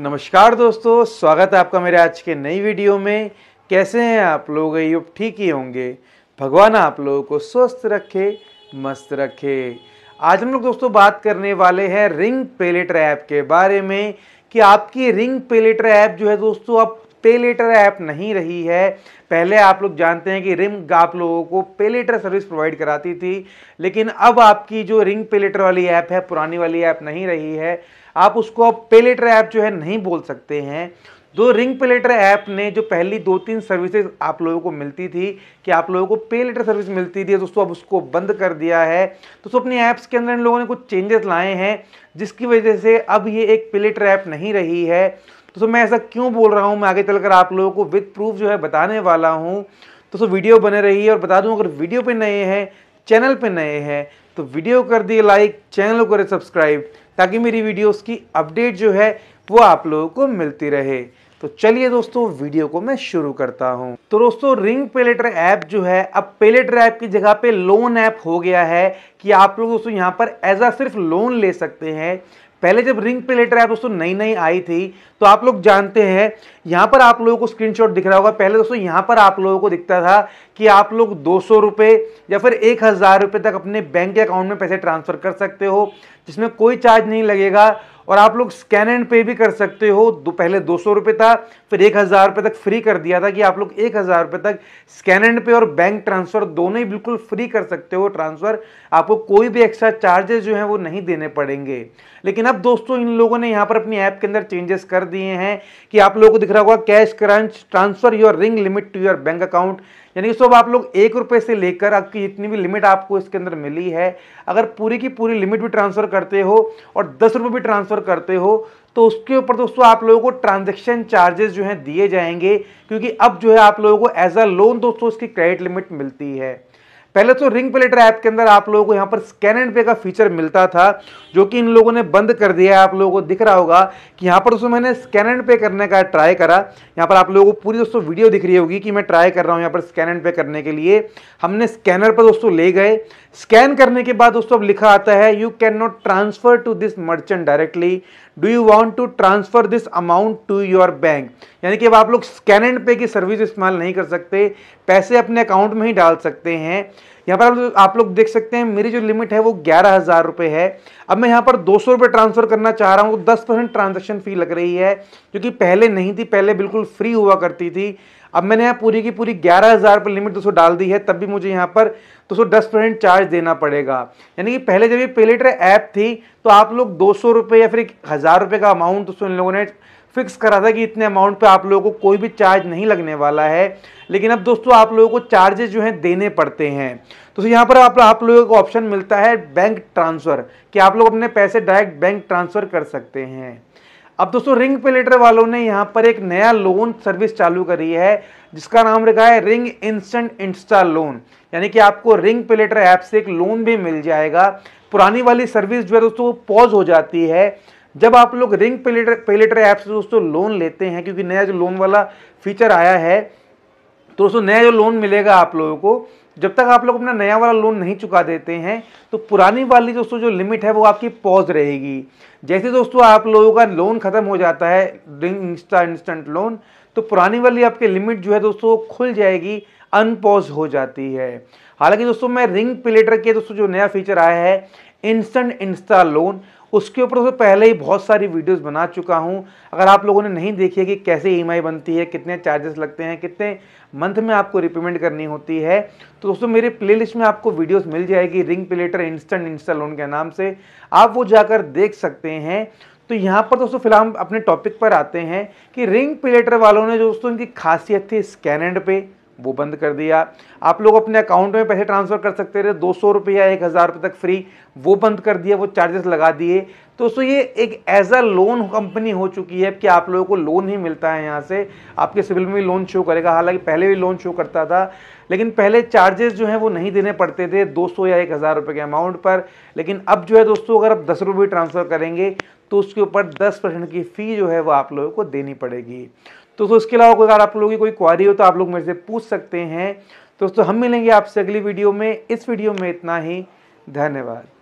नमस्कार दोस्तों स्वागत है आपका मेरे आज के नई वीडियो में कैसे हैं आप लोग आई ठीक ही होंगे भगवान आप लोगों को स्वस्थ रखे मस्त रखे आज हम लोग दोस्तों बात करने वाले हैं रिंग पेलेटर ऐप के बारे में कि आपकी रिंग पेलेटर ऐप जो है दोस्तों आप पे लेटर ऐप नहीं रही है पहले आप लोग जानते हैं कि रिंग आप लोगों को पे लेटर सर्विस प्रोवाइड कराती थी लेकिन अब आपकी जो रिंग पे लेटर वाली ऐप है पुरानी वाली ऐप नहीं रही है आप उसको अब पे लेटर ऐप जो है नहीं बोल सकते हैं जो रिंग पे लेटर ऐप ने जो पहली दो तीन सर्विसेज आप लोगों को मिलती थी कि आप लोगों को पे लेटर सर्विस मिलती थी दोस्तों अब उसको बंद कर दिया है दोस्तों अपनी ऐप्स के अंदर इन लोगों ने कुछ चेंजेस लाए हैं जिसकी वजह से अब ये एक पे लेटर ऐप नहीं रही है तो मैं ऐसा क्यों बोल रहा हूँ मैं आगे चलकर आप लोगों को विद प्रूफ जो है बताने वाला हूँ तो सो वीडियो बने रही और बता दूँ अगर वीडियो पर नए हैं चैनल पे नए हैं तो वीडियो कर दिए लाइक चैनल करें सब्सक्राइब ताकि मेरी वीडियोस की अपडेट जो है वो आप लोगों को मिलती रहे तो चलिए दोस्तों वीडियो को मैं शुरू करता हूं तो दोस्तों रिंग पेलेटर ऐप जो है अब पेलेटर ऐप की जगह पे लोन ऐप हो गया है कि आप लोग दोस्तों यहाँ पर एज आ सिर्फ लोन ले सकते हैं पहले जब रिंग पे लेटर आया दोस्तों नई नई आई थी तो आप लोग जानते हैं यहाँ पर आप लोगों को स्क्रीनशॉट दिख रहा होगा पहले दोस्तों यहाँ पर आप लोगों को दिखता था कि आप लोग दो सौ या फिर एक हज़ार रुपए तक अपने बैंक के अकाउंट में पैसे ट्रांसफ़र कर सकते हो जिसमें कोई चार्ज नहीं लगेगा और आप लोग स्कैन एंड पे भी कर सकते हो दो पहले दो सौ रुपये था फिर एक हज़ार रुपये तक फ्री कर दिया था कि आप लोग एक हज़ार रुपये तक स्कैन एंड पे और बैंक ट्रांसफ़र दोनों ही बिल्कुल फ्री कर सकते हो ट्रांसफ़र आपको कोई भी एक्स्ट्रा चार्जेस जो हैं वो नहीं देने पड़ेंगे लेकिन अब दोस्तों इन लोगों ने यहाँ पर अपनी ऐप के अंदर चेंजेस कर दिए हैं कि आप लोगों को दिख रहा होगा cash crunch transfer your Ring limit to your bank account यानी कि सब आप लोग एक रुपये से लेकर आपकी जितनी भी लिमिट आपको इसके अंदर मिली है अगर पूरी की पूरी लिमिट भी ट्रांसफ़र करते हो और दस रुपये भी ट्रांसफ़र करते हो तो उसके ऊपर दोस्तों आप लोगों को ट्रांजेक्शन चार्जेस जो हैं दिए जाएंगे क्योंकि अब जो है आप लोगों को एज अ लोन दोस्तों इसकी क्रेडिट लिमिट मिलती है पहले तो रिंग प्लेटर ऐप के अंदर आप लोगों को यहाँ पर स्कैन एंड पे का फीचर मिलता था जो कि इन लोगों ने बंद कर दिया है आप लोगों को दिख रहा होगा कि यहाँ पर दोस्तों मैंने स्कैन एंड पे करने का ट्राई करा यहाँ पर आप लोगों को पूरी दोस्तों वीडियो दिख रही होगी कि मैं ट्राई कर रहा हूँ यहाँ पर स्कैन एंड पे करने के लिए हमने स्कैनर पर दोस्तों ले गए स्कैन करने के बाद दोस्तों अब लिखा आता है you can not transfer to this merchant directly do you want to transfer this amount to your bank यानी कि अब आप लोग स्कैन एंड पे की सर्विस इस्तेमाल नहीं कर सकते पैसे अपने अकाउंट में ही डाल सकते हैं यहाँ पर आप आप लोग देख सकते हैं मेरी जो लिमिट है वो ग्यारह हज़ार रुपये है अब मैं यहाँ पर दो सौ रुपये ट्रांसफ़र करना चाह रहा हूँ तो दस परसेंट ट्रांजेक्शन फ़ी लग रही है जो कि पहले नहीं थी पहले बिल्कुल फ्री हुआ करती थी अब मैंने यहाँ पूरी की पूरी ग्यारह हज़ार पर लिमिट 200 डाल दी है तब भी मुझे यहाँ पर दस परसेंट चार्ज देना पड़ेगा यानी कि पहले जब ये पेलेटर ऐप थी तो आप लोग दो सौ रुपये या फिर एक हज़ार रुपये का अमाउंट तो उस लोगों ने फिक्स करा था कि इतने अमाउंट पे आप लोगों को कोई भी चार्ज नहीं लगने वाला है लेकिन अब दोस्तों आप लोगों को चार्जेस जो हैं देने पड़ते हैं तो यहाँ पर आप आप लोगों को ऑप्शन मिलता है बैंक ट्रांसफ़र कि आप लोग अपने पैसे डायरेक्ट बैंक ट्रांसफ़र कर सकते हैं अब दोस्तों रिंग पे लेटर वालों ने यहाँ पर एक नया लोन सर्विस चालू करी है जिसका नाम रखा है रिंग इंस्टेंट इंस्टा लोन यानी कि आपको रिंग पे लेटर ऐप से एक लोन भी मिल जाएगा पुरानी वाली सर्विस जो है दोस्तों वो पॉज हो जाती है जब आप लोग रिंग पेलेटर पेलेटर ऐप से दोस्तों लोन लेते हैं क्योंकि नया जो लोन वाला फीचर आया है तो दोस्तों नया जो लोन मिलेगा आप लोगों को जब तक आप लोग अपना नया वाला लोन नहीं चुका देते हैं तो पुरानी वाली दोस्तों जो लिमिट है वो आपकी पॉज रहेगी जैसे दोस्तों आप लोगों का लोन खत्म हो जाता है रिंग इंस्टा इंस्टेंट लोन तो पुरानी वाली आपकी लिमिट जो है दोस्तों खुल जाएगी अनपॉज हो जाती है हालांकि दोस्तों मैं रिंग पिलेटर के दोस्तों जो नया फीचर आया है इंस्टेंट इंस्टा लोन उसके ऊपर तो पहले ही बहुत सारी वीडियोस बना चुका हूं अगर आप लोगों ने नहीं देखी है कि कैसे ई e बनती है कितने चार्जेस लगते हैं कितने मंथ में आपको रिपेमेंट करनी होती है तो दोस्तों मेरे प्लेलिस्ट में आपको वीडियोस मिल जाएगी रिंग प्लेटर इंस्टेंट इंस्टा लोन के नाम से आप वो जाकर देख सकते हैं तो यहाँ पर दोस्तों फिलहाल हम अपने टॉपिक पर आते हैं कि रिंग प्लेटर वालों ने दोस्तों इनकी खासियत थी स्कैन एंड पे वो बंद कर दिया आप लोग अपने अकाउंट में पैसे ट्रांसफ़र कर सकते रहे दो सौ रुपये या एक हज़ार रुपये तक फ्री वो बंद कर दिया वो चार्जेस लगा दिए तो दोस्तों ये एक एज अ लोन कंपनी हो चुकी है कि आप लोगों को लोन ही मिलता है यहाँ से आपके सिविल में भी लोन शो करेगा हालांकि पहले भी लोन शो करता था लेकिन पहले चार्जेस जो हैं वो नहीं देने पड़ते थे 200 या एक हज़ार रुपये के अमाउंट पर लेकिन अब जो है दोस्तों अगर आप दस रुपये ट्रांसफ़र करेंगे तो उसके ऊपर दस परसेंट की फ़ी जो है वो आप लोगों को देनी पड़ेगी तो दोस्तों इसके अलावा अगर आप लोगों की कोई क्वारी हो तो आप लोग मेरे से पूछ सकते हैं दोस्तों हम मिलेंगे आपसे अगली वीडियो में इस वीडियो में इतना ही धन्यवाद